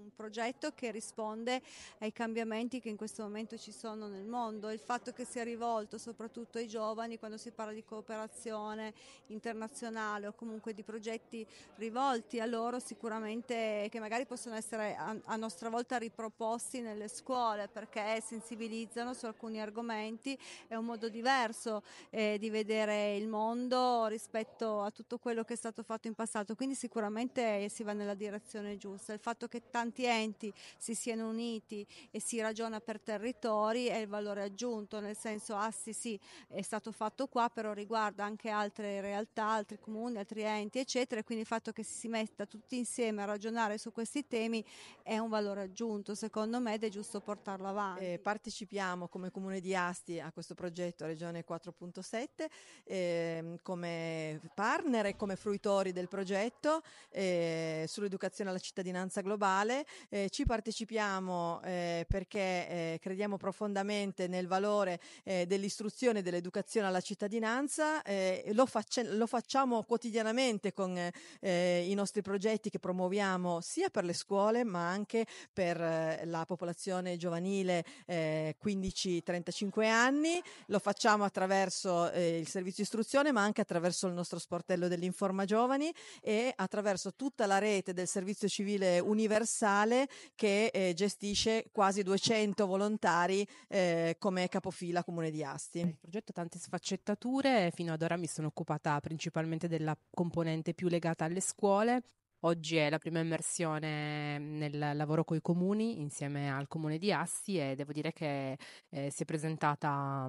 un progetto che risponde ai cambiamenti che in questo momento ci sono nel mondo, il fatto che sia rivolto soprattutto ai giovani quando si parla di cooperazione internazionale o comunque di progetti rivolti a loro sicuramente che magari possono essere a, nostra volta riproposti nelle scuole perché sensibilizzano su alcuni argomenti, è un modo diverso eh, di vedere il mondo rispetto a tutto quello che è stato fatto in passato, quindi sicuramente si va nella direzione giusta. Il fatto che tanti quanti enti si siano uniti e si ragiona per territori è il valore aggiunto, nel senso Assi ah, sì è stato fatto qua, però riguarda anche altre realtà, altri comuni, altri enti, eccetera, quindi il fatto che si metta tutti insieme a ragionare su questi temi è un valore aggiunto, secondo me, ed è giusto portarlo avanti. Eh, partecipiamo come comune di Asti a questo progetto Regione 4.7 eh, come partner e come fruitori del progetto eh, sull'educazione alla cittadinanza globale eh, ci partecipiamo eh, perché eh, crediamo profondamente nel valore eh, dell'istruzione e dell'educazione alla cittadinanza, eh, lo, facce- lo, facciamo quotidianamente con i nostri progetti che promuoviamo sia per le scuole ma anche per la popolazione giovanile 15-35 anni, lo facciamo attraverso il servizio istruzione ma anche attraverso il nostro sportello dell'informa giovani e attraverso tutta la rete del servizio civile universale Natale che eh, gestisce quasi 200 volontari eh, come capofila comune di Asti. Il progetto ha tante sfaccettature, fino ad ora mi sono occupata principalmente della componente più legata alle scuole, Oggi è la prima immersione nel lavoro coi comuni insieme al comune di Assi e devo dire che eh, si è presentata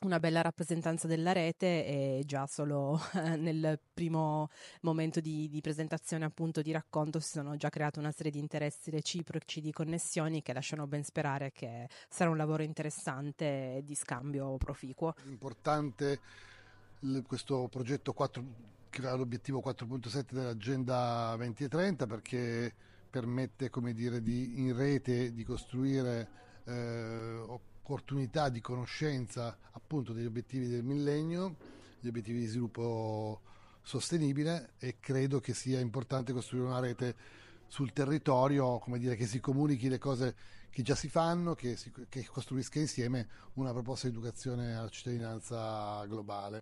una bella rappresentanza della rete e già solo nel primo momento di, di, presentazione appunto di racconto si sono già create una serie di interessi reciproci di connessioni che lasciano ben sperare che sarà un lavoro interessante di scambio proficuo. Importante questo progetto 4, che ha l'obiettivo 4.7 dell'agenda 2030 perché permette come dire di, in rete di costruire eh, opportunità di conoscenza appunto degli obiettivi del millennio, gli obiettivi di sviluppo sostenibile e credo che sia importante costruire una rete sul territorio, come dire, che si comunichi le cose che già si fanno, che, si, che costruisca insieme una proposta di educazione alla cittadinanza globale.